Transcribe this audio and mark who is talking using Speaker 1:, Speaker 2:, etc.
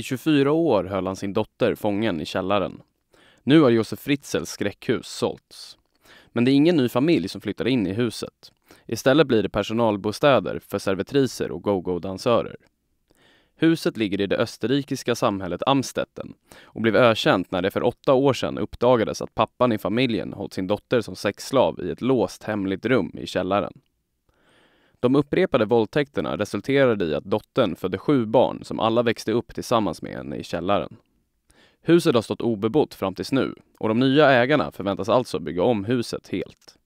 Speaker 1: I 24 år höll han sin dotter fången i källaren. Nu har Josef Fritzels skräckhus sålts. Men det är ingen ny familj som flyttar in i huset. Istället blir det personalbostäder för servitriser och go-go-dansörer. Huset ligger i det österrikiska samhället Amstetten och blev ökänt när det för åtta år sedan uppdagades att pappan i familjen hållit sin dotter som sexslav i ett låst hemligt rum i källaren. De upprepade våldtäkterna resulterade i att dottern födde sju barn som alla växte upp tillsammans med henne i källaren. Huset har stått obebott fram tills nu och de nya ägarna förväntas alltså bygga om huset helt.